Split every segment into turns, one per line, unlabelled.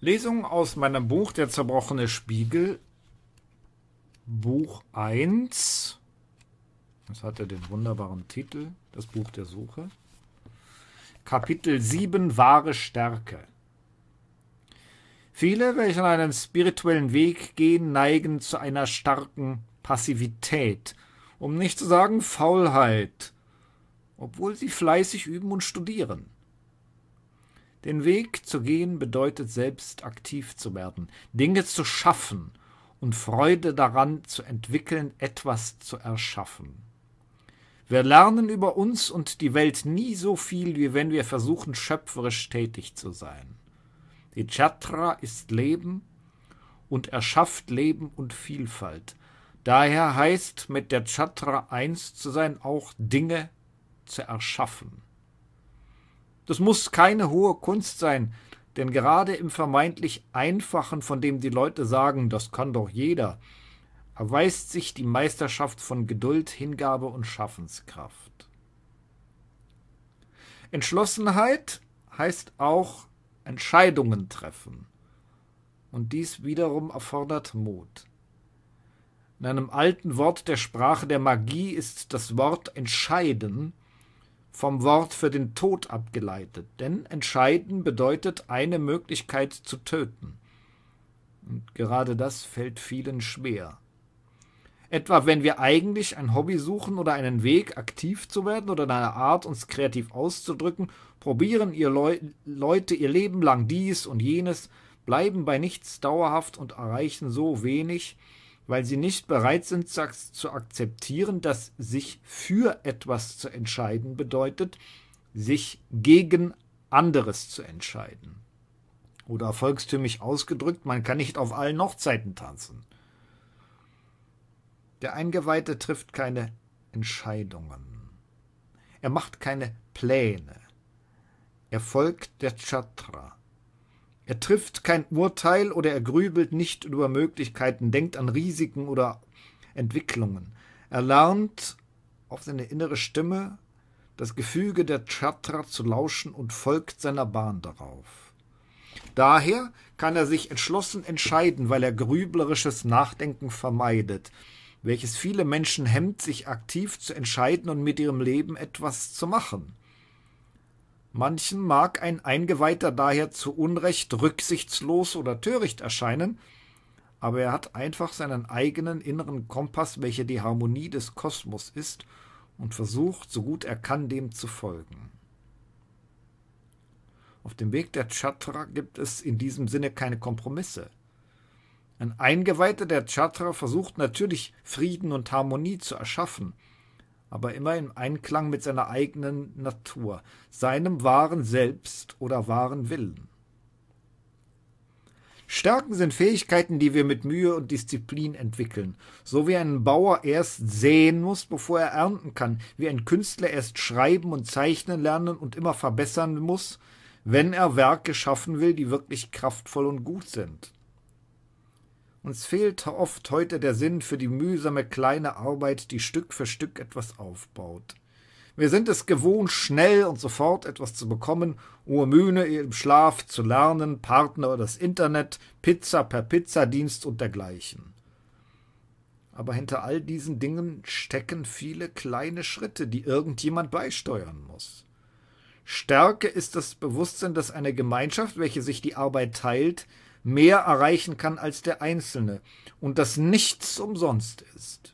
Lesung aus meinem Buch Der zerbrochene Spiegel, Buch 1. Das hat hatte den wunderbaren Titel, das Buch der Suche. Kapitel 7 Wahre Stärke. Viele, welche einen spirituellen Weg gehen, neigen zu einer starken Passivität, um nicht zu sagen Faulheit, obwohl sie fleißig üben und studieren. Den Weg zu gehen bedeutet selbst aktiv zu werden, Dinge zu schaffen und Freude daran zu entwickeln, etwas zu erschaffen. Wir lernen über uns und die Welt nie so viel, wie wenn wir versuchen, schöpferisch tätig zu sein. Die Chatra ist Leben und erschafft Leben und Vielfalt. Daher heißt mit der Chatra eins zu sein auch Dinge zu erschaffen. Das muss keine hohe Kunst sein, denn gerade im vermeintlich Einfachen, von dem die Leute sagen, das kann doch jeder, erweist sich die Meisterschaft von Geduld, Hingabe und Schaffenskraft. Entschlossenheit heißt auch Entscheidungen treffen. Und dies wiederum erfordert Mut. In einem alten Wort der Sprache der Magie ist das Wort entscheiden vom Wort für den Tod abgeleitet, denn entscheiden bedeutet eine Möglichkeit zu töten. Und gerade das fällt vielen schwer. Etwa wenn wir eigentlich ein Hobby suchen oder einen Weg, aktiv zu werden oder eine Art, uns kreativ auszudrücken, probieren ihr Leu Leute ihr Leben lang dies und jenes, bleiben bei nichts dauerhaft und erreichen so wenig, weil sie nicht bereit sind zu akzeptieren, dass sich für etwas zu entscheiden bedeutet, sich gegen anderes zu entscheiden. Oder volkstümlich ausgedrückt, man kann nicht auf allen Hochzeiten tanzen. Der Eingeweihte trifft keine Entscheidungen. Er macht keine Pläne. Er folgt der Chatra. Er trifft kein Urteil oder er grübelt nicht über Möglichkeiten, denkt an Risiken oder Entwicklungen. Er lernt auf seine innere Stimme, das Gefüge der Chatra zu lauschen und folgt seiner Bahn darauf. Daher kann er sich entschlossen entscheiden, weil er grüblerisches Nachdenken vermeidet, welches viele Menschen hemmt, sich aktiv zu entscheiden und mit ihrem Leben etwas zu machen. Manchen mag ein Eingeweihter daher zu Unrecht rücksichtslos oder töricht erscheinen, aber er hat einfach seinen eigenen inneren Kompass, welcher die Harmonie des Kosmos ist, und versucht, so gut er kann, dem zu folgen. Auf dem Weg der Chatra gibt es in diesem Sinne keine Kompromisse. Ein Eingeweihter der Chatra versucht natürlich, Frieden und Harmonie zu erschaffen – aber immer im Einklang mit seiner eigenen Natur, seinem wahren Selbst oder wahren Willen. Stärken sind Fähigkeiten, die wir mit Mühe und Disziplin entwickeln. So wie ein Bauer erst säen muss, bevor er ernten kann, wie ein Künstler erst schreiben und zeichnen lernen und immer verbessern muss, wenn er Werke schaffen will, die wirklich kraftvoll und gut sind. Uns fehlt oft heute der Sinn für die mühsame kleine Arbeit, die Stück für Stück etwas aufbaut. Wir sind es gewohnt, schnell und sofort etwas zu bekommen, ohne Mühe im Schlaf zu lernen, Partner oder das Internet, Pizza per Pizzadienst und dergleichen. Aber hinter all diesen Dingen stecken viele kleine Schritte, die irgendjemand beisteuern muss. Stärke ist das Bewusstsein, dass eine Gemeinschaft, welche sich die Arbeit teilt, mehr erreichen kann als der Einzelne und dass nichts umsonst ist.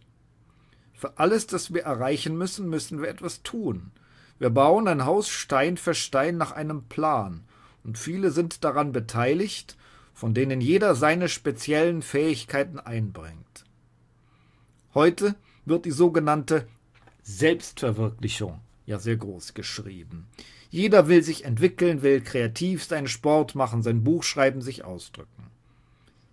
Für alles, das wir erreichen müssen, müssen wir etwas tun. Wir bauen ein Haus Stein für Stein nach einem Plan, und viele sind daran beteiligt, von denen jeder seine speziellen Fähigkeiten einbringt. Heute wird die sogenannte Selbstverwirklichung ja sehr groß geschrieben. Jeder will sich entwickeln, will kreativ seinen Sport machen, sein Buch schreiben, sich ausdrücken.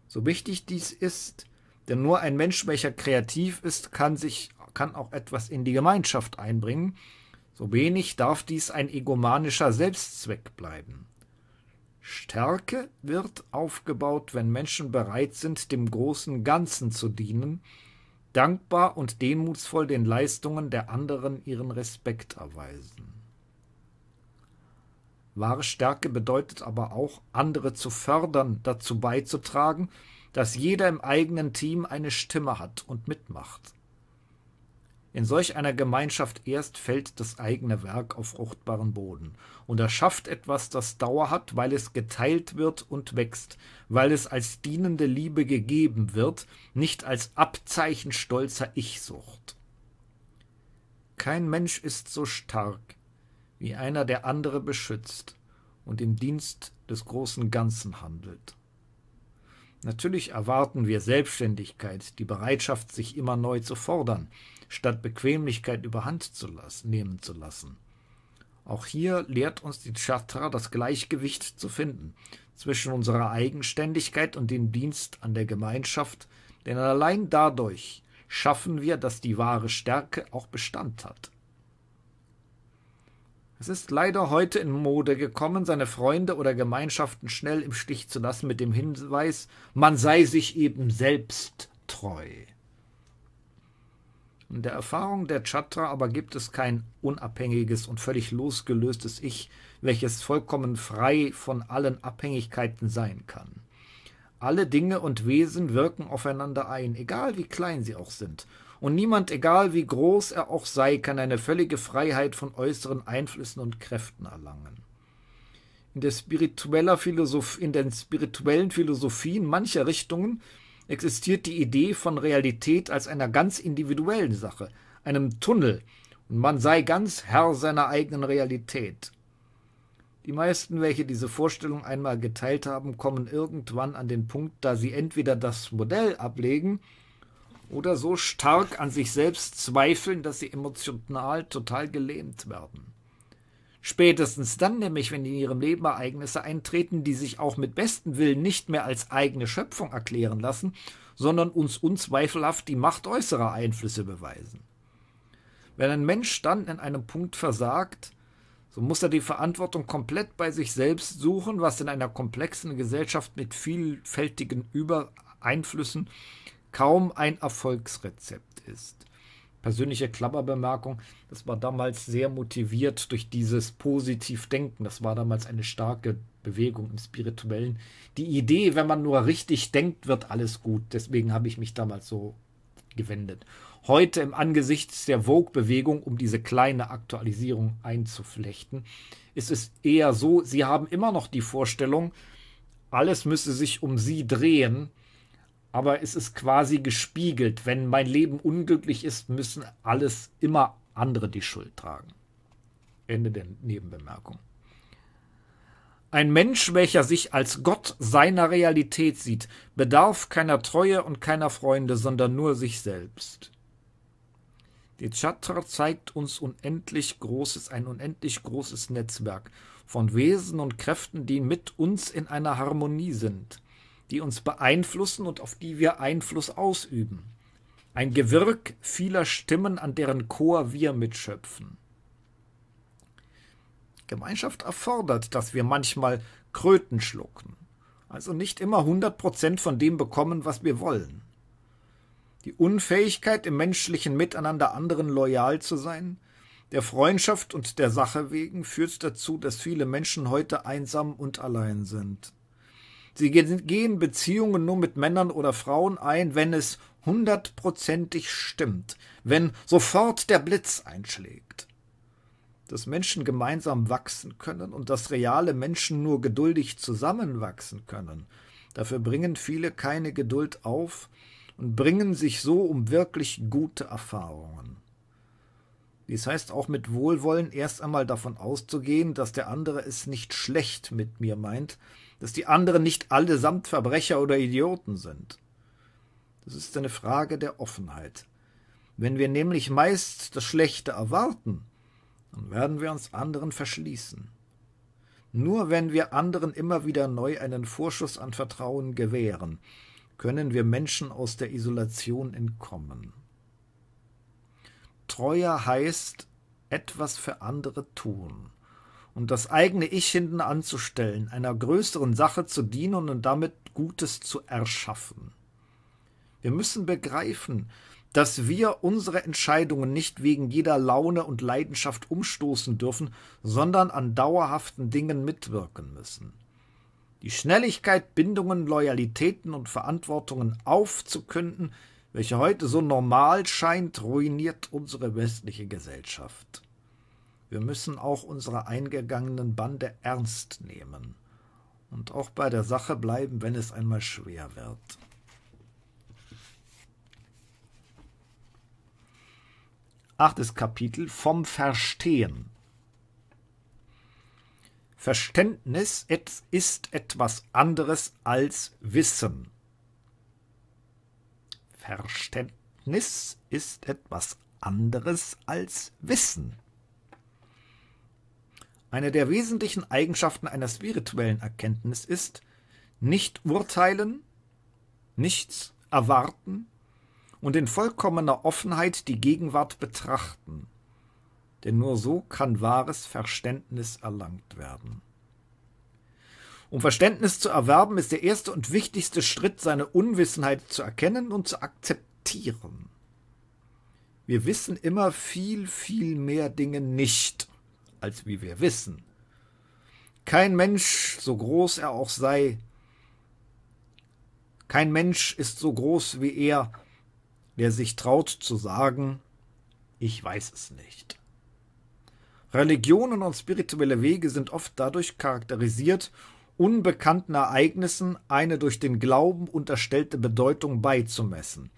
So wichtig dies ist, denn nur ein Mensch, welcher kreativ ist, kann sich, kann auch etwas in die Gemeinschaft einbringen. So wenig darf dies ein egomanischer Selbstzweck bleiben. Stärke wird aufgebaut, wenn Menschen bereit sind, dem großen Ganzen zu dienen, dankbar und demutsvoll den Leistungen der anderen ihren Respekt erweisen. Wahre Stärke bedeutet aber auch, andere zu fördern, dazu beizutragen, dass jeder im eigenen Team eine Stimme hat und mitmacht. In solch einer Gemeinschaft erst fällt das eigene Werk auf fruchtbaren Boden und erschafft etwas, das Dauer hat, weil es geteilt wird und wächst, weil es als dienende Liebe gegeben wird, nicht als Abzeichen stolzer Ichsucht. Kein Mensch ist so stark, wie einer, der andere beschützt und im Dienst des großen Ganzen handelt. Natürlich erwarten wir Selbstständigkeit, die Bereitschaft, sich immer neu zu fordern, statt Bequemlichkeit überhand zu lassen, nehmen zu lassen. Auch hier lehrt uns die Chatra, das Gleichgewicht zu finden zwischen unserer Eigenständigkeit und dem Dienst an der Gemeinschaft, denn allein dadurch schaffen wir, dass die wahre Stärke auch Bestand hat. Es ist leider heute in Mode gekommen, seine Freunde oder Gemeinschaften schnell im Stich zu lassen mit dem Hinweis, man sei sich eben selbst treu. In der Erfahrung der Chatra aber gibt es kein unabhängiges und völlig losgelöstes Ich, welches vollkommen frei von allen Abhängigkeiten sein kann. Alle Dinge und Wesen wirken aufeinander ein, egal wie klein sie auch sind, und niemand, egal wie groß er auch sei, kann eine völlige Freiheit von äußeren Einflüssen und Kräften erlangen. In, der spiritueller Philosoph in den spirituellen Philosophien mancher Richtungen existiert die Idee von Realität als einer ganz individuellen Sache, einem Tunnel, und man sei ganz Herr seiner eigenen Realität. Die meisten, welche diese Vorstellung einmal geteilt haben, kommen irgendwann an den Punkt, da sie entweder das Modell ablegen oder so stark an sich selbst zweifeln, dass sie emotional total gelähmt werden. Spätestens dann nämlich, wenn in ihrem Leben Ereignisse eintreten, die sich auch mit bestem Willen nicht mehr als eigene Schöpfung erklären lassen, sondern uns unzweifelhaft die Macht äußerer Einflüsse beweisen. Wenn ein Mensch dann in einem Punkt versagt, so muss er die Verantwortung komplett bei sich selbst suchen, was in einer komplexen Gesellschaft mit vielfältigen Übereinflüssen kaum ein Erfolgsrezept ist. Persönliche Klammerbemerkung, das war damals sehr motiviert durch dieses Positivdenken. Das war damals eine starke Bewegung im Spirituellen. Die Idee, wenn man nur richtig denkt, wird alles gut. Deswegen habe ich mich damals so gewendet. Heute im Angesicht der Vogue-Bewegung, um diese kleine Aktualisierung einzuflechten, ist es eher so, sie haben immer noch die Vorstellung, alles müsse sich um sie drehen aber es ist quasi gespiegelt. Wenn mein Leben unglücklich ist, müssen alles immer andere die Schuld tragen. Ende der Nebenbemerkung. Ein Mensch, welcher sich als Gott seiner Realität sieht, bedarf keiner Treue und keiner Freunde, sondern nur sich selbst. Die Chatra zeigt uns unendlich großes, ein unendlich großes Netzwerk von Wesen und Kräften, die mit uns in einer Harmonie sind die uns beeinflussen und auf die wir Einfluss ausüben. Ein Gewirk vieler Stimmen, an deren Chor wir mitschöpfen. Gemeinschaft erfordert, dass wir manchmal Kröten schlucken, also nicht immer 100% Prozent von dem bekommen, was wir wollen. Die Unfähigkeit, im menschlichen Miteinander anderen loyal zu sein, der Freundschaft und der Sache wegen führt dazu, dass viele Menschen heute einsam und allein sind. Sie gehen Beziehungen nur mit Männern oder Frauen ein, wenn es hundertprozentig stimmt, wenn sofort der Blitz einschlägt. Dass Menschen gemeinsam wachsen können und dass reale Menschen nur geduldig zusammenwachsen können, dafür bringen viele keine Geduld auf und bringen sich so um wirklich gute Erfahrungen. Dies heißt auch mit Wohlwollen erst einmal davon auszugehen, dass der andere es nicht schlecht mit mir meint, dass die anderen nicht allesamt Verbrecher oder Idioten sind. Das ist eine Frage der Offenheit. Wenn wir nämlich meist das Schlechte erwarten, dann werden wir uns anderen verschließen. Nur wenn wir anderen immer wieder neu einen Vorschuss an Vertrauen gewähren, können wir Menschen aus der Isolation entkommen. Treuer heißt etwas für andere tun und das eigene Ich hinten anzustellen, einer größeren Sache zu dienen und damit Gutes zu erschaffen. Wir müssen begreifen, dass wir unsere Entscheidungen nicht wegen jeder Laune und Leidenschaft umstoßen dürfen, sondern an dauerhaften Dingen mitwirken müssen. Die Schnelligkeit, Bindungen, Loyalitäten und Verantwortungen aufzukünden, welche heute so normal scheint, ruiniert unsere westliche Gesellschaft. Wir müssen auch unsere eingegangenen Bande ernst nehmen und auch bei der Sache bleiben, wenn es einmal schwer wird. Achtes Kapitel vom Verstehen. Verständnis ist etwas anderes als Wissen. Verständnis ist etwas anderes als Wissen. Eine der wesentlichen Eigenschaften einer spirituellen Erkenntnis ist, nicht urteilen, nichts erwarten und in vollkommener Offenheit die Gegenwart betrachten. Denn nur so kann wahres Verständnis erlangt werden. Um Verständnis zu erwerben, ist der erste und wichtigste Schritt, seine Unwissenheit zu erkennen und zu akzeptieren. Wir wissen immer viel, viel mehr Dinge nicht als wie wir wissen. Kein Mensch, so groß er auch sei, kein Mensch ist so groß wie er, der sich traut zu sagen, ich weiß es nicht. Religionen und spirituelle Wege sind oft dadurch charakterisiert, unbekannten Ereignissen eine durch den Glauben unterstellte Bedeutung beizumessen.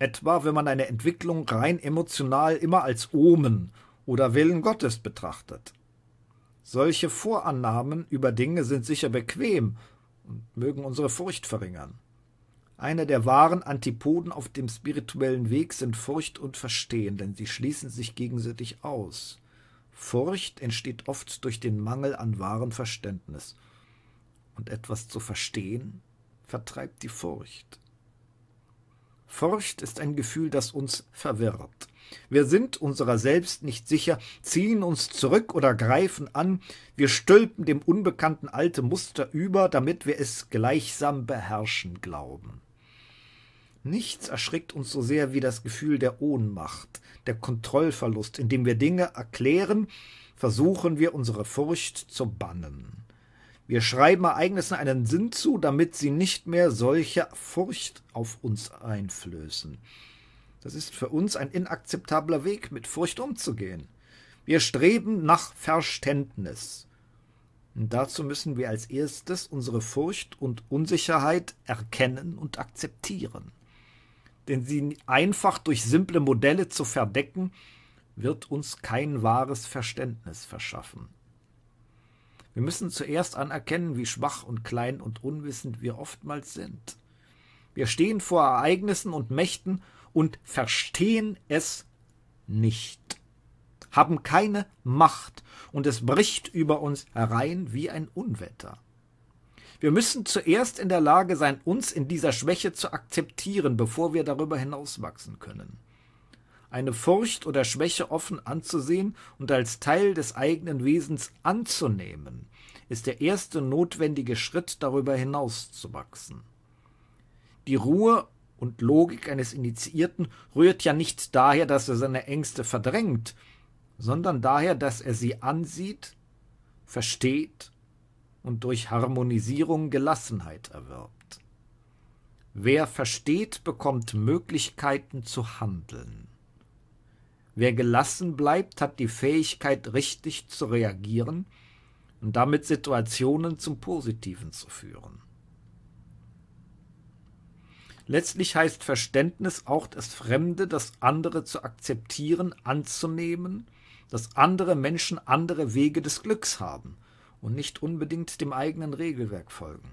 Etwa wenn man eine Entwicklung rein emotional immer als Omen oder Willen Gottes betrachtet. Solche Vorannahmen über Dinge sind sicher bequem und mögen unsere Furcht verringern. Eine der wahren Antipoden auf dem spirituellen Weg sind Furcht und Verstehen, denn sie schließen sich gegenseitig aus. Furcht entsteht oft durch den Mangel an wahren Verständnis. Und etwas zu verstehen vertreibt die Furcht. Furcht ist ein Gefühl, das uns verwirrt. Wir sind unserer selbst nicht sicher, ziehen uns zurück oder greifen an, wir stülpen dem unbekannten alte Muster über, damit wir es gleichsam beherrschen glauben. Nichts erschrickt uns so sehr wie das Gefühl der Ohnmacht, der Kontrollverlust, indem wir Dinge erklären, versuchen wir unsere Furcht zu bannen. Wir schreiben Ereignissen einen Sinn zu, damit sie nicht mehr solche Furcht auf uns einflößen. Das ist für uns ein inakzeptabler Weg, mit Furcht umzugehen. Wir streben nach Verständnis. Und dazu müssen wir als erstes unsere Furcht und Unsicherheit erkennen und akzeptieren. Denn sie einfach durch simple Modelle zu verdecken, wird uns kein wahres Verständnis verschaffen. Wir müssen zuerst anerkennen, wie schwach und klein und unwissend wir oftmals sind. Wir stehen vor Ereignissen und Mächten und verstehen es nicht, haben keine Macht und es bricht über uns herein wie ein Unwetter. Wir müssen zuerst in der Lage sein, uns in dieser Schwäche zu akzeptieren, bevor wir darüber hinauswachsen können. Eine Furcht oder Schwäche offen anzusehen und als Teil des eigenen Wesens anzunehmen, ist der erste notwendige Schritt darüber hinauszuwachsen. Die Ruhe und Logik eines Initiierten rührt ja nicht daher, dass er seine Ängste verdrängt, sondern daher, dass er sie ansieht, versteht und durch Harmonisierung Gelassenheit erwirbt. Wer versteht, bekommt Möglichkeiten zu handeln. Wer gelassen bleibt, hat die Fähigkeit, richtig zu reagieren und damit Situationen zum Positiven zu führen. Letztlich heißt Verständnis auch das Fremde, das andere zu akzeptieren, anzunehmen, dass andere Menschen andere Wege des Glücks haben und nicht unbedingt dem eigenen Regelwerk folgen.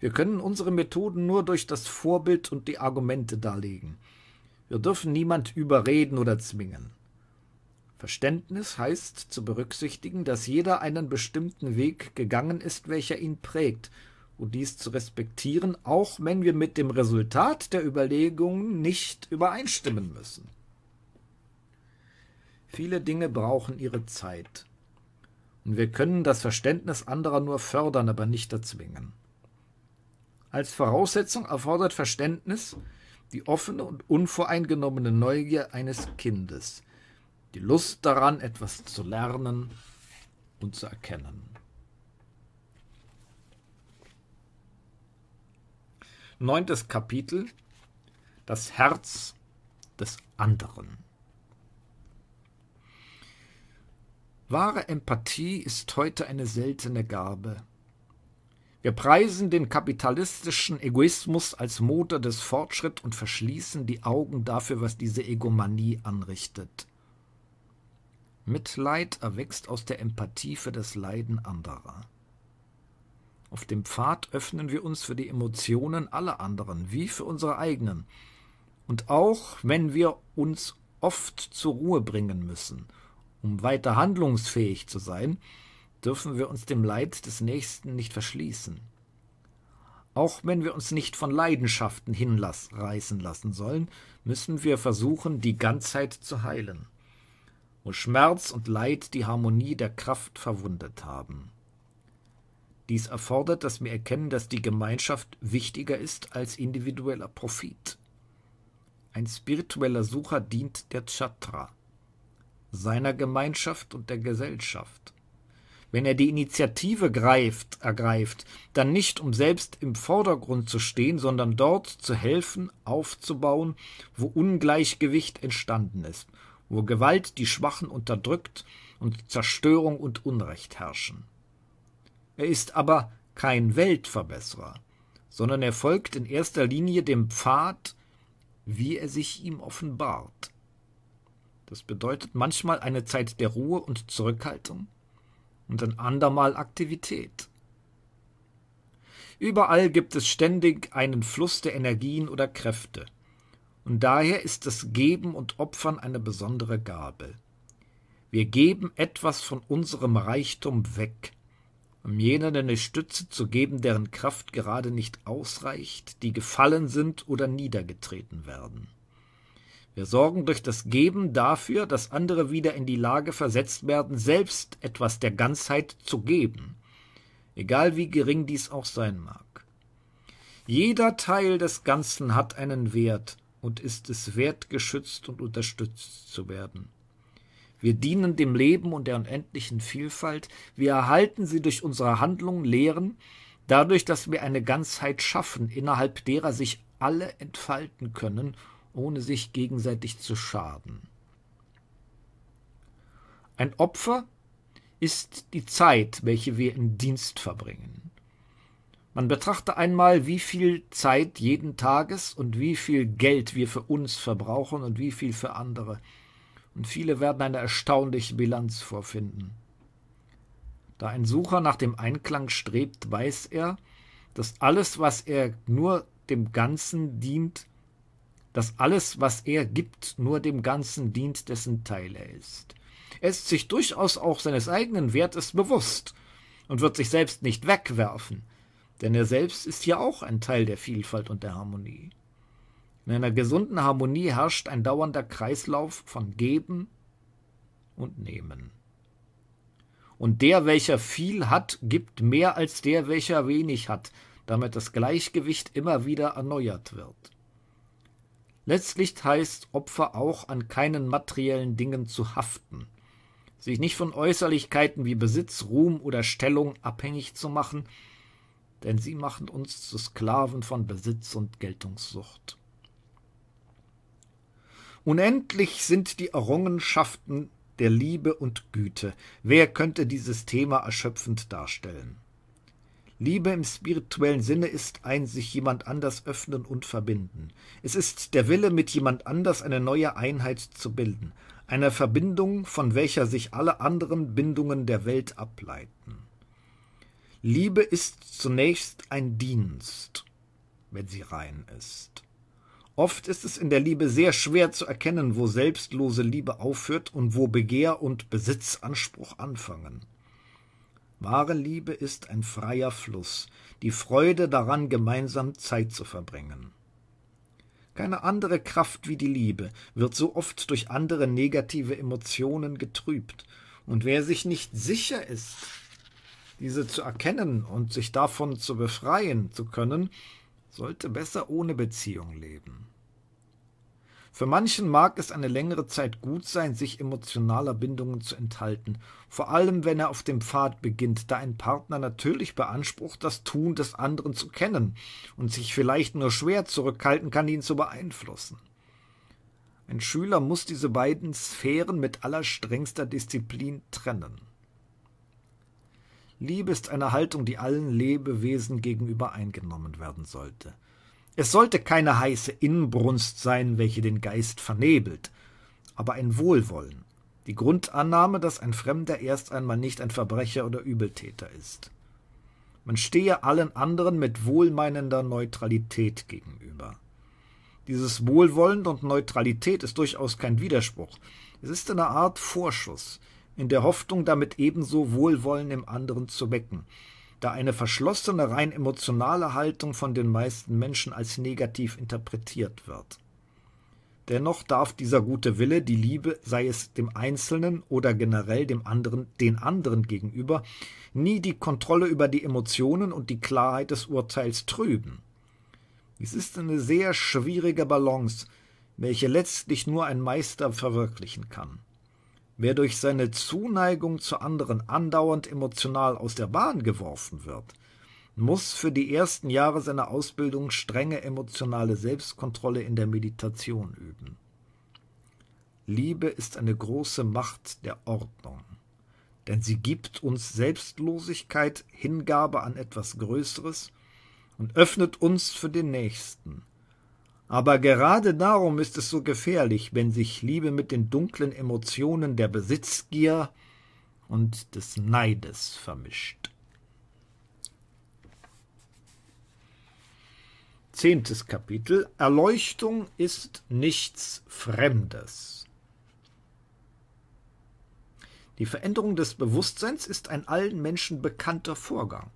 Wir können unsere Methoden nur durch das Vorbild und die Argumente darlegen. Wir dürfen niemand überreden oder zwingen. Verständnis heißt zu berücksichtigen, dass jeder einen bestimmten Weg gegangen ist, welcher ihn prägt und dies zu respektieren, auch wenn wir mit dem Resultat der Überlegungen nicht übereinstimmen müssen. Viele Dinge brauchen ihre Zeit. Und wir können das Verständnis anderer nur fördern, aber nicht erzwingen. Als Voraussetzung erfordert Verständnis die offene und unvoreingenommene Neugier eines Kindes, die Lust daran, etwas zu lernen und zu erkennen. Neuntes Kapitel. Das Herz des anderen. Wahre Empathie ist heute eine seltene Gabe. Wir preisen den kapitalistischen Egoismus als Motor des Fortschritts und verschließen die Augen dafür, was diese Egomanie anrichtet. Mitleid erwächst aus der Empathie für das Leiden anderer. Auf dem Pfad öffnen wir uns für die Emotionen aller anderen, wie für unsere eigenen. Und auch wenn wir uns oft zur Ruhe bringen müssen, um weiter handlungsfähig zu sein, dürfen wir uns dem Leid des Nächsten nicht verschließen. Auch wenn wir uns nicht von Leidenschaften hinreißen lassen sollen, müssen wir versuchen, die Ganzheit zu heilen, wo Schmerz und Leid die Harmonie der Kraft verwundet haben. Dies erfordert, dass wir erkennen, dass die Gemeinschaft wichtiger ist als individueller Profit. Ein spiritueller Sucher dient der Chatra, seiner Gemeinschaft und der Gesellschaft. Wenn er die Initiative greift, ergreift, dann nicht um selbst im Vordergrund zu stehen, sondern dort zu helfen, aufzubauen, wo Ungleichgewicht entstanden ist, wo Gewalt die Schwachen unterdrückt und Zerstörung und Unrecht herrschen. Er ist aber kein Weltverbesserer, sondern er folgt in erster Linie dem Pfad, wie er sich ihm offenbart. Das bedeutet manchmal eine Zeit der Ruhe und Zurückhaltung und ein andermal Aktivität. Überall gibt es ständig einen Fluss der Energien oder Kräfte, und daher ist das Geben und Opfern eine besondere Gabe. Wir geben etwas von unserem Reichtum weg, um jenen eine Stütze zu geben, deren Kraft gerade nicht ausreicht, die gefallen sind oder niedergetreten werden. Wir sorgen durch das Geben dafür, dass andere wieder in die Lage versetzt werden, selbst etwas der Ganzheit zu geben, egal wie gering dies auch sein mag. Jeder Teil des Ganzen hat einen Wert und ist es wert, geschützt und unterstützt zu werden. Wir dienen dem Leben und der unendlichen Vielfalt. Wir erhalten sie durch unsere Handlungen, Lehren, dadurch, dass wir eine Ganzheit schaffen, innerhalb derer sich alle entfalten können, ohne sich gegenseitig zu schaden. Ein Opfer ist die Zeit, welche wir im Dienst verbringen. Man betrachte einmal, wie viel Zeit jeden Tages und wie viel Geld wir für uns verbrauchen und wie viel für andere und viele werden eine erstaunliche Bilanz vorfinden. Da ein Sucher nach dem Einklang strebt, weiß er, dass alles, was er nur dem Ganzen dient, dass alles, was er gibt, nur dem Ganzen dient, dessen Teil er ist. Er ist sich durchaus auch seines eigenen Wertes bewusst und wird sich selbst nicht wegwerfen, denn er selbst ist ja auch ein Teil der Vielfalt und der Harmonie. In einer gesunden Harmonie herrscht ein dauernder Kreislauf von Geben und Nehmen. Und der, welcher viel hat, gibt mehr als der, welcher wenig hat, damit das Gleichgewicht immer wieder erneuert wird. Letztlich heißt Opfer auch an keinen materiellen Dingen zu haften, sich nicht von Äußerlichkeiten wie Besitz, Ruhm oder Stellung abhängig zu machen, denn sie machen uns zu Sklaven von Besitz und Geltungssucht. Unendlich sind die Errungenschaften der Liebe und Güte. Wer könnte dieses Thema erschöpfend darstellen? Liebe im spirituellen Sinne ist ein sich jemand anders öffnen und verbinden. Es ist der Wille, mit jemand anders eine neue Einheit zu bilden, eine Verbindung, von welcher sich alle anderen Bindungen der Welt ableiten. Liebe ist zunächst ein Dienst, wenn sie rein ist. Oft ist es in der Liebe sehr schwer zu erkennen, wo selbstlose Liebe aufhört und wo Begehr und Besitzanspruch anfangen. Wahre Liebe ist ein freier Fluss, die Freude daran, gemeinsam Zeit zu verbringen. Keine andere Kraft wie die Liebe wird so oft durch andere negative Emotionen getrübt, und wer sich nicht sicher ist, diese zu erkennen und sich davon zu befreien zu können, sollte besser ohne Beziehung leben. Für manchen mag es eine längere Zeit gut sein, sich emotionaler Bindungen zu enthalten, vor allem wenn er auf dem Pfad beginnt, da ein Partner natürlich beansprucht, das Tun des anderen zu kennen und sich vielleicht nur schwer zurückhalten kann, ihn zu beeinflussen. Ein Schüler muss diese beiden Sphären mit allerstrengster Disziplin trennen. Liebe ist eine Haltung, die allen Lebewesen gegenüber eingenommen werden sollte. Es sollte keine heiße Inbrunst sein, welche den Geist vernebelt, aber ein Wohlwollen, die Grundannahme, dass ein Fremder erst einmal nicht ein Verbrecher oder Übeltäter ist. Man stehe allen anderen mit wohlmeinender Neutralität gegenüber. Dieses Wohlwollen und Neutralität ist durchaus kein Widerspruch. Es ist eine Art Vorschuss, in der Hoffnung, damit ebenso Wohlwollen im anderen zu wecken, da eine verschlossene, rein emotionale Haltung von den meisten Menschen als negativ interpretiert wird. Dennoch darf dieser gute Wille, die Liebe, sei es dem Einzelnen oder generell dem anderen, den anderen gegenüber, nie die Kontrolle über die Emotionen und die Klarheit des Urteils trüben. Es ist eine sehr schwierige Balance, welche letztlich nur ein Meister verwirklichen kann. Wer durch seine Zuneigung zu anderen andauernd emotional aus der Bahn geworfen wird, muss für die ersten Jahre seiner Ausbildung strenge emotionale Selbstkontrolle in der Meditation üben. Liebe ist eine große Macht der Ordnung, denn sie gibt uns Selbstlosigkeit, Hingabe an etwas Größeres und öffnet uns für den Nächsten – aber gerade darum ist es so gefährlich, wenn sich Liebe mit den dunklen Emotionen der Besitzgier und des Neides vermischt. Zehntes Kapitel Erleuchtung ist nichts Fremdes. Die Veränderung des Bewusstseins ist ein allen Menschen bekannter Vorgang.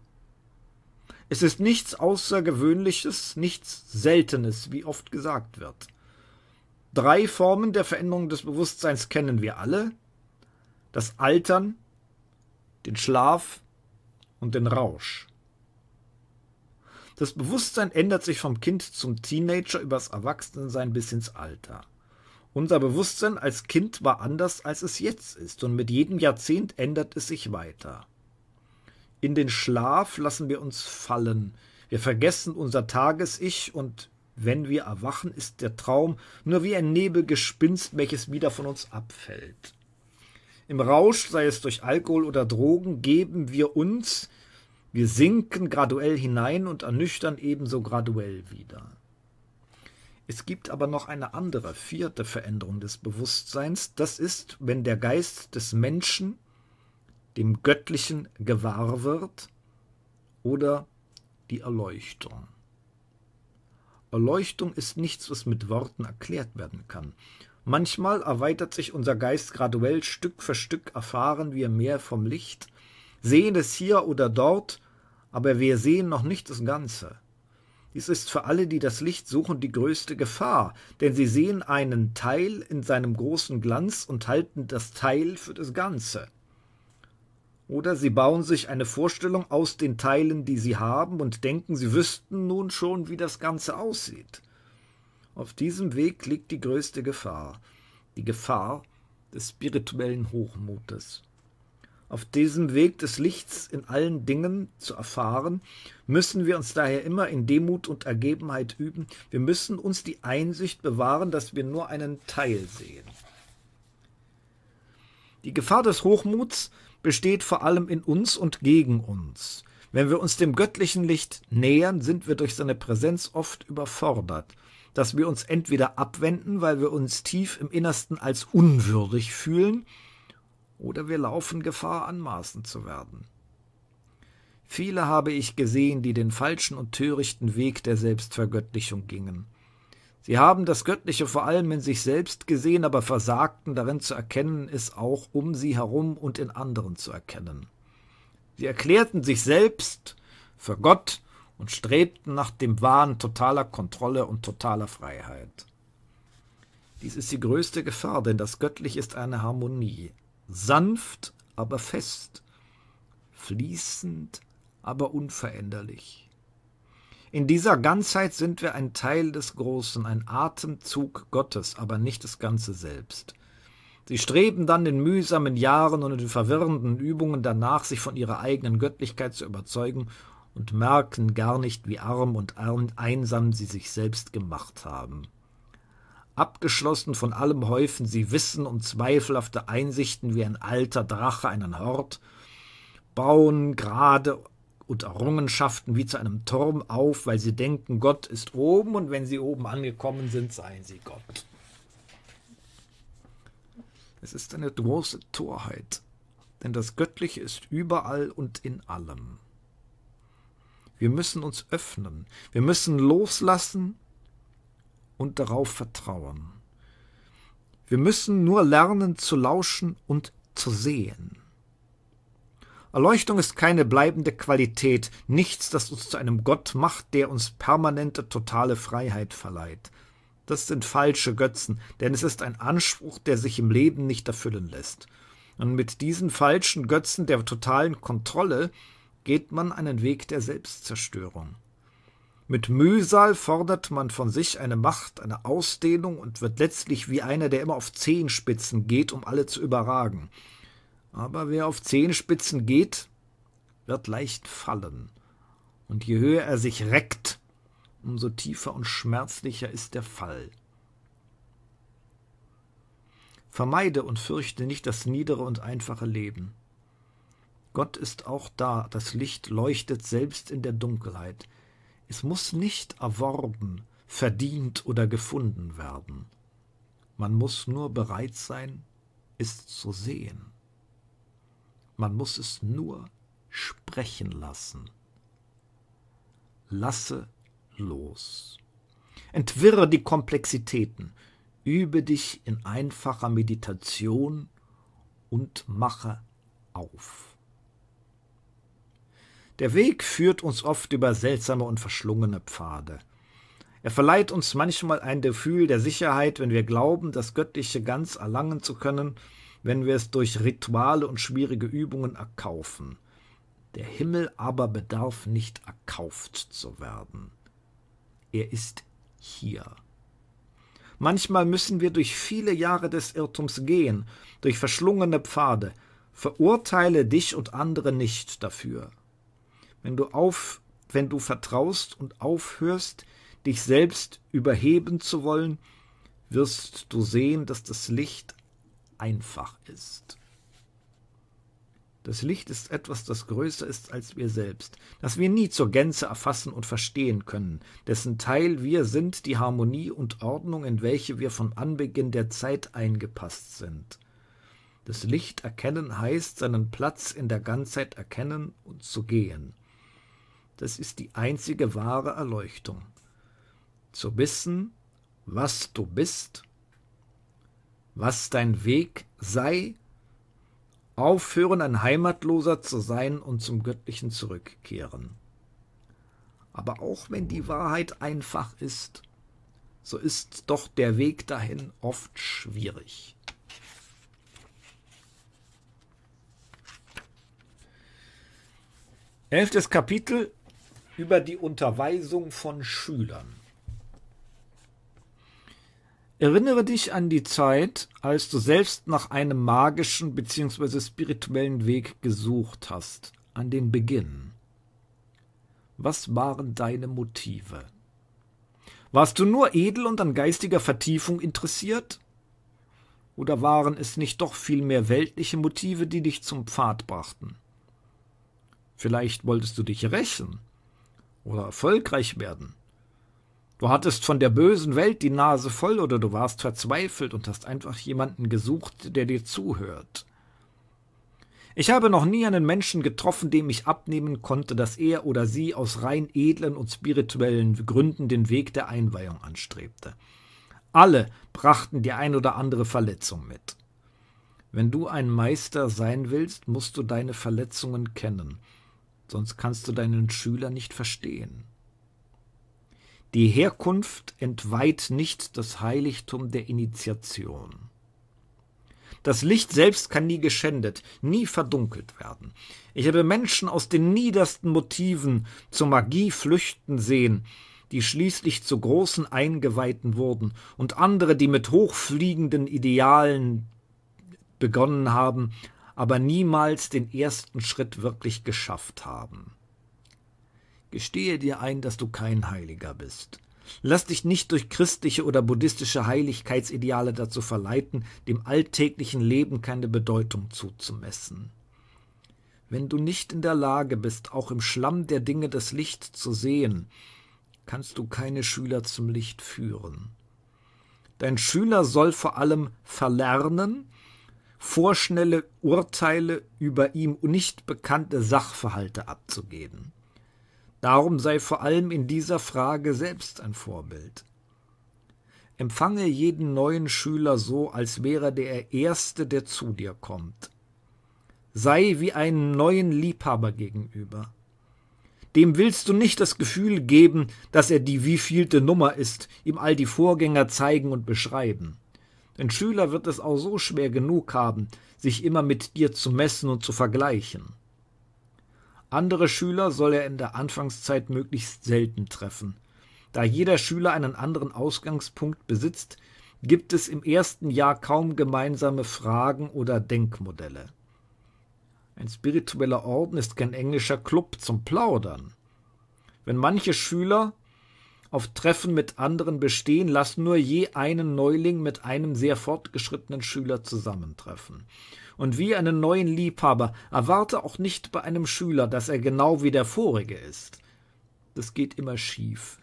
Es ist nichts Außergewöhnliches, nichts Seltenes, wie oft gesagt wird. Drei Formen der Veränderung des Bewusstseins kennen wir alle. Das Altern, den Schlaf und den Rausch. Das Bewusstsein ändert sich vom Kind zum Teenager übers Erwachsenensein bis ins Alter. Unser Bewusstsein als Kind war anders, als es jetzt ist, und mit jedem Jahrzehnt ändert es sich weiter. In den Schlaf lassen wir uns fallen. Wir vergessen unser Tages-Ich und wenn wir erwachen, ist der Traum nur wie ein Nebelgespinst, welches wieder von uns abfällt. Im Rausch, sei es durch Alkohol oder Drogen, geben wir uns, wir sinken graduell hinein und ernüchtern ebenso graduell wieder. Es gibt aber noch eine andere, vierte Veränderung des Bewusstseins. Das ist, wenn der Geist des Menschen dem Göttlichen gewahr wird oder die Erleuchtung. Erleuchtung ist nichts, was mit Worten erklärt werden kann. Manchmal erweitert sich unser Geist graduell, Stück für Stück erfahren wir mehr vom Licht, sehen es hier oder dort, aber wir sehen noch nicht das Ganze. Dies ist für alle, die das Licht suchen, die größte Gefahr, denn sie sehen einen Teil in seinem großen Glanz und halten das Teil für das Ganze. Oder sie bauen sich eine Vorstellung aus den Teilen, die sie haben und denken, sie wüssten nun schon, wie das Ganze aussieht. Auf diesem Weg liegt die größte Gefahr, die Gefahr des spirituellen Hochmutes. Auf diesem Weg des Lichts in allen Dingen zu erfahren, müssen wir uns daher immer in Demut und Ergebenheit üben. Wir müssen uns die Einsicht bewahren, dass wir nur einen Teil sehen. Die Gefahr des Hochmuts besteht vor allem in uns und gegen uns. Wenn wir uns dem göttlichen Licht nähern, sind wir durch seine Präsenz oft überfordert, dass wir uns entweder abwenden, weil wir uns tief im Innersten als unwürdig fühlen, oder wir laufen Gefahr, anmaßen zu werden. Viele habe ich gesehen, die den falschen und törichten Weg der Selbstvergöttlichung gingen Sie haben das Göttliche vor allem in sich selbst gesehen, aber versagten darin zu erkennen, es auch um sie herum und in anderen zu erkennen. Sie erklärten sich selbst für Gott und strebten nach dem Wahn totaler Kontrolle und totaler Freiheit. Dies ist die größte Gefahr, denn das Göttliche ist eine Harmonie, sanft, aber fest, fließend, aber unveränderlich. In dieser Ganzheit sind wir ein Teil des Großen, ein Atemzug Gottes, aber nicht das Ganze selbst. Sie streben dann in mühsamen Jahren und in verwirrenden Übungen danach, sich von ihrer eigenen Göttlichkeit zu überzeugen und merken gar nicht, wie arm und einsam sie sich selbst gemacht haben. Abgeschlossen von allem häufen sie Wissen und zweifelhafte Einsichten wie ein alter Drache einen Hort, bauen gerade und Errungenschaften wie zu einem Turm auf, weil sie denken, Gott ist oben und wenn sie oben angekommen sind, seien sie Gott. Es ist eine große Torheit, denn das Göttliche ist überall und in allem. Wir müssen uns öffnen, wir müssen loslassen und darauf vertrauen. Wir müssen nur lernen zu lauschen und zu sehen. Erleuchtung ist keine bleibende Qualität, nichts, das uns zu einem Gott macht, der uns permanente totale Freiheit verleiht. Das sind falsche Götzen, denn es ist ein Anspruch, der sich im Leben nicht erfüllen lässt. Und mit diesen falschen Götzen der totalen Kontrolle geht man einen Weg der Selbstzerstörung. Mit Mühsal fordert man von sich eine Macht, eine Ausdehnung und wird letztlich wie einer, der immer auf Zehenspitzen geht, um alle zu überragen. Aber wer auf Zehenspitzen geht, wird leicht fallen. Und je höher er sich reckt, umso tiefer und schmerzlicher ist der Fall. Vermeide und fürchte nicht das niedere und einfache Leben. Gott ist auch da, das Licht leuchtet selbst in der Dunkelheit. Es muss nicht erworben, verdient oder gefunden werden. Man muss nur bereit sein, es zu sehen. Man muss es nur sprechen lassen. Lasse los. Entwirre die Komplexitäten, übe dich in einfacher Meditation und mache auf. Der Weg führt uns oft über seltsame und verschlungene Pfade. Er verleiht uns manchmal ein Gefühl der Sicherheit, wenn wir glauben, das Göttliche ganz erlangen zu können, wenn wir es durch Rituale und schwierige Übungen erkaufen. Der Himmel aber bedarf nicht erkauft zu werden. Er ist hier. Manchmal müssen wir durch viele Jahre des Irrtums gehen, durch verschlungene Pfade. Verurteile dich und andere nicht dafür. Wenn du auf, wenn du vertraust und aufhörst, dich selbst überheben zu wollen, wirst du sehen, dass das Licht einfach ist. Das Licht ist etwas, das größer ist als wir selbst, das wir nie zur Gänze erfassen und verstehen können, dessen Teil wir sind die Harmonie und Ordnung, in welche wir von Anbeginn der Zeit eingepasst sind. Das Licht erkennen heißt, seinen Platz in der Ganzheit erkennen und zu gehen. Das ist die einzige wahre Erleuchtung. Zu wissen, was du bist was dein Weg sei, aufhören, ein Heimatloser zu sein und zum Göttlichen zurückkehren. Aber auch wenn die Wahrheit einfach ist, so ist doch der Weg dahin oft schwierig. Elftes Kapitel über die Unterweisung von Schülern. Erinnere dich an die Zeit, als du selbst nach einem magischen bzw. spirituellen Weg gesucht hast, an den Beginn. Was waren deine Motive? Warst du nur edel und an geistiger Vertiefung interessiert? Oder waren es nicht doch vielmehr weltliche Motive, die dich zum Pfad brachten? Vielleicht wolltest du dich rächen oder erfolgreich werden Du hattest von der bösen Welt die Nase voll oder du warst verzweifelt und hast einfach jemanden gesucht, der dir zuhört. Ich habe noch nie einen Menschen getroffen, dem ich abnehmen konnte, dass er oder sie aus rein edlen und spirituellen Gründen den Weg der Einweihung anstrebte. Alle brachten die ein oder andere Verletzung mit. Wenn du ein Meister sein willst, musst du deine Verletzungen kennen, sonst kannst du deinen Schüler nicht verstehen. Die Herkunft entweiht nicht das Heiligtum der Initiation. Das Licht selbst kann nie geschändet, nie verdunkelt werden. Ich habe Menschen aus den niedersten Motiven zur Magie flüchten sehen, die schließlich zu großen Eingeweihten wurden, und andere, die mit hochfliegenden Idealen begonnen haben, aber niemals den ersten Schritt wirklich geschafft haben. Gestehe dir ein, dass du kein Heiliger bist. Lass dich nicht durch christliche oder buddhistische Heiligkeitsideale dazu verleiten, dem alltäglichen Leben keine Bedeutung zuzumessen. Wenn du nicht in der Lage bist, auch im Schlamm der Dinge das Licht zu sehen, kannst du keine Schüler zum Licht führen. Dein Schüler soll vor allem verlernen, vorschnelle Urteile über ihm nicht bekannte Sachverhalte abzugeben. Darum sei vor allem in dieser Frage selbst ein Vorbild. Empfange jeden neuen Schüler so, als wäre der Erste, der zu dir kommt. Sei wie einem neuen Liebhaber gegenüber. Dem willst du nicht das Gefühl geben, dass er die wievielte Nummer ist, ihm all die Vorgänger zeigen und beschreiben. Ein Schüler wird es auch so schwer genug haben, sich immer mit dir zu messen und zu vergleichen. Andere Schüler soll er in der Anfangszeit möglichst selten treffen. Da jeder Schüler einen anderen Ausgangspunkt besitzt, gibt es im ersten Jahr kaum gemeinsame Fragen oder Denkmodelle. Ein spiritueller Orden ist kein englischer Club zum Plaudern. Wenn manche Schüler auf Treffen mit anderen bestehen, lassen nur je einen Neuling mit einem sehr fortgeschrittenen Schüler zusammentreffen und wie einen neuen Liebhaber erwarte auch nicht bei einem Schüler, dass er genau wie der vorige ist. Das geht immer schief.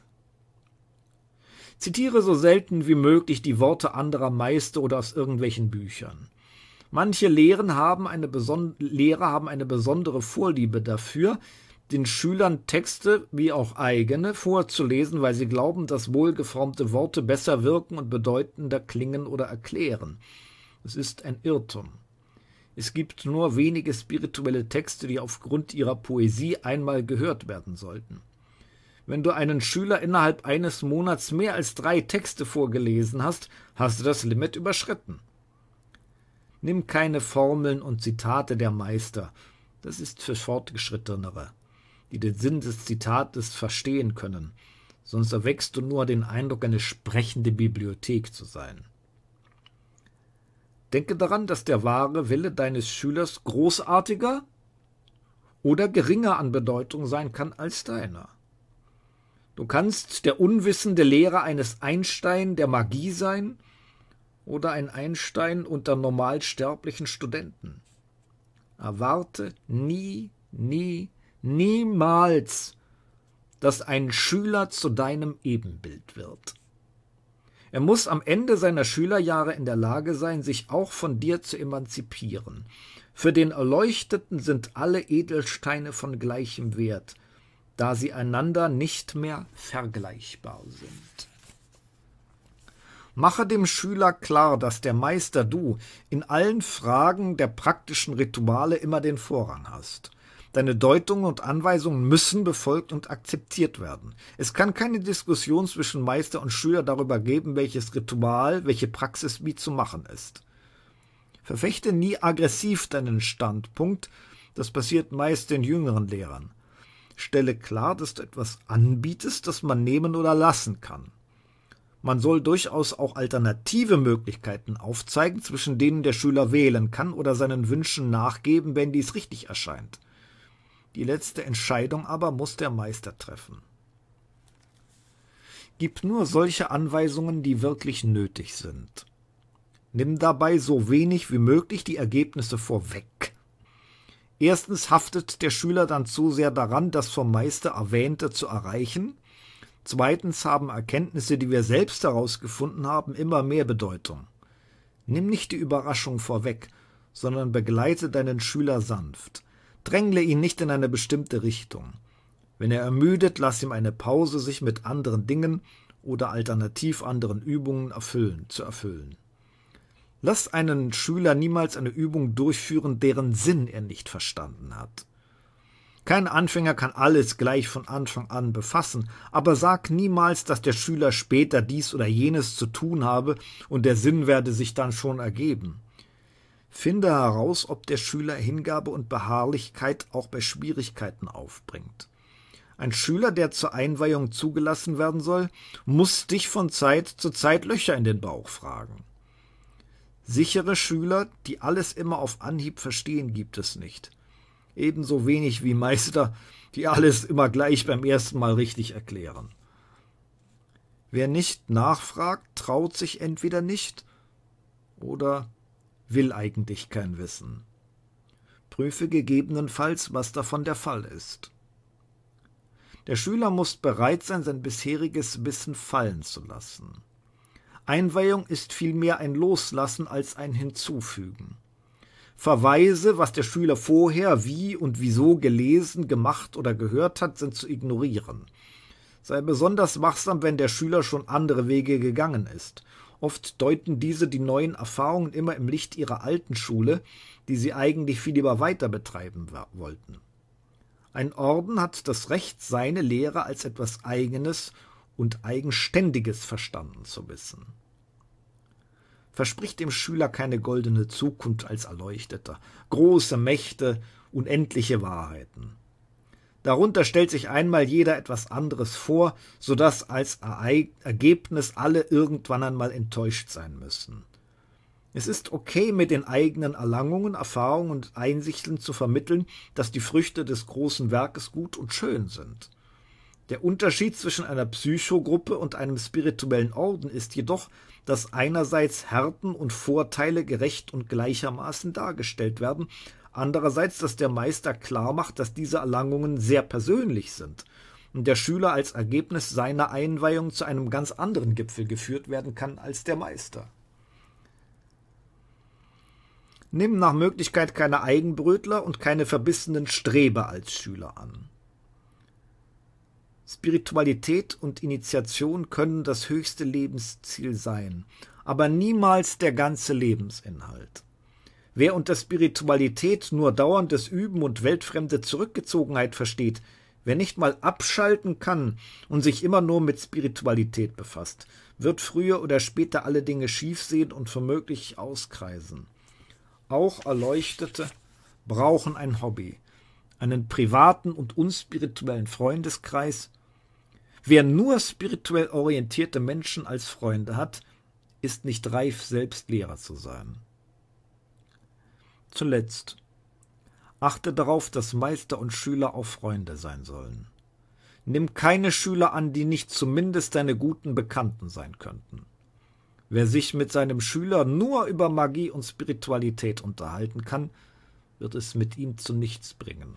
Zitiere so selten wie möglich die Worte anderer Meister oder aus irgendwelchen Büchern. Manche Lehren haben eine Lehrer haben eine besondere Vorliebe dafür, den Schülern Texte wie auch eigene vorzulesen, weil sie glauben, dass wohlgeformte Worte besser wirken und bedeutender klingen oder erklären. Es ist ein Irrtum. Es gibt nur wenige spirituelle Texte, die aufgrund ihrer Poesie einmal gehört werden sollten. Wenn du einen Schüler innerhalb eines Monats mehr als drei Texte vorgelesen hast, hast du das Limit überschritten. Nimm keine Formeln und Zitate der Meister, das ist für Fortgeschrittenere, die den Sinn des Zitates verstehen können, sonst erwächst du nur den Eindruck, eine sprechende Bibliothek zu sein. Denke daran, dass der wahre Wille deines Schülers großartiger oder geringer an Bedeutung sein kann als deiner. Du kannst der unwissende Lehrer eines Einstein der Magie sein oder ein Einstein unter normalsterblichen Studenten. Erwarte nie, nie, niemals, dass ein Schüler zu deinem Ebenbild wird. Er muss am Ende seiner Schülerjahre in der Lage sein, sich auch von dir zu emanzipieren. Für den Erleuchteten sind alle Edelsteine von gleichem Wert, da sie einander nicht mehr vergleichbar sind. Mache dem Schüler klar, dass der Meister du in allen Fragen der praktischen Rituale immer den Vorrang hast. Deine Deutungen und Anweisungen müssen befolgt und akzeptiert werden. Es kann keine Diskussion zwischen Meister und Schüler darüber geben, welches Ritual, welche Praxis wie zu machen ist. Verfechte nie aggressiv deinen Standpunkt, das passiert meist den jüngeren Lehrern. Stelle klar, dass du etwas anbietest, das man nehmen oder lassen kann. Man soll durchaus auch alternative Möglichkeiten aufzeigen, zwischen denen der Schüler wählen kann oder seinen Wünschen nachgeben, wenn dies richtig erscheint. Die letzte Entscheidung aber muss der Meister treffen. Gib nur solche Anweisungen, die wirklich nötig sind. Nimm dabei so wenig wie möglich die Ergebnisse vorweg. Erstens haftet der Schüler dann zu sehr daran, das vom Meister erwähnte zu erreichen. Zweitens haben Erkenntnisse, die wir selbst herausgefunden haben, immer mehr Bedeutung. Nimm nicht die Überraschung vorweg, sondern begleite deinen Schüler sanft. Drängle ihn nicht in eine bestimmte Richtung. Wenn er ermüdet, lass ihm eine Pause, sich mit anderen Dingen oder alternativ anderen Übungen erfüllen, zu erfüllen. Lass einen Schüler niemals eine Übung durchführen, deren Sinn er nicht verstanden hat. Kein Anfänger kann alles gleich von Anfang an befassen, aber sag niemals, dass der Schüler später dies oder jenes zu tun habe und der Sinn werde sich dann schon ergeben. Finde heraus, ob der Schüler Hingabe und Beharrlichkeit auch bei Schwierigkeiten aufbringt. Ein Schüler, der zur Einweihung zugelassen werden soll, muss dich von Zeit zu Zeit Löcher in den Bauch fragen. Sichere Schüler, die alles immer auf Anhieb verstehen, gibt es nicht. Ebenso wenig wie Meister, die alles immer gleich beim ersten Mal richtig erklären. Wer nicht nachfragt, traut sich entweder nicht oder will eigentlich kein Wissen. Prüfe gegebenenfalls, was davon der Fall ist. Der Schüler muss bereit sein, sein bisheriges Wissen fallen zu lassen. Einweihung ist vielmehr ein Loslassen als ein Hinzufügen. Verweise, was der Schüler vorher wie und wieso gelesen, gemacht oder gehört hat, sind zu ignorieren. Sei besonders wachsam, wenn der Schüler schon andere Wege gegangen ist Oft deuten diese die neuen Erfahrungen immer im Licht ihrer alten Schule, die sie eigentlich viel lieber weiter betreiben wollten. Ein Orden hat das Recht, seine Lehre als etwas Eigenes und Eigenständiges verstanden zu wissen. Verspricht dem Schüler keine goldene Zukunft als Erleuchteter, große Mächte, unendliche Wahrheiten. Darunter stellt sich einmal jeder etwas anderes vor, so dass als Ergebnis alle irgendwann einmal enttäuscht sein müssen. Es ist okay, mit den eigenen Erlangungen, Erfahrungen und Einsichten zu vermitteln, dass die Früchte des großen Werkes gut und schön sind. Der Unterschied zwischen einer Psychogruppe und einem spirituellen Orden ist jedoch, dass einerseits Härten und Vorteile gerecht und gleichermaßen dargestellt werden Andererseits, dass der Meister klar macht, dass diese Erlangungen sehr persönlich sind und der Schüler als Ergebnis seiner Einweihung zu einem ganz anderen Gipfel geführt werden kann als der Meister. Nimm nach Möglichkeit keine Eigenbrötler und keine verbissenen Streber als Schüler an. Spiritualität und Initiation können das höchste Lebensziel sein, aber niemals der ganze Lebensinhalt. Wer unter Spiritualität nur dauerndes Üben und weltfremde Zurückgezogenheit versteht, wer nicht mal abschalten kann und sich immer nur mit Spiritualität befasst, wird früher oder später alle Dinge schief sehen und womöglich auskreisen. Auch Erleuchtete brauchen ein Hobby, einen privaten und unspirituellen Freundeskreis. Wer nur spirituell orientierte Menschen als Freunde hat, ist nicht reif, selbst Lehrer zu sein. Zuletzt achte darauf, dass Meister und Schüler auch Freunde sein sollen. Nimm keine Schüler an, die nicht zumindest deine guten Bekannten sein könnten. Wer sich mit seinem Schüler nur über Magie und Spiritualität unterhalten kann, wird es mit ihm zu nichts bringen.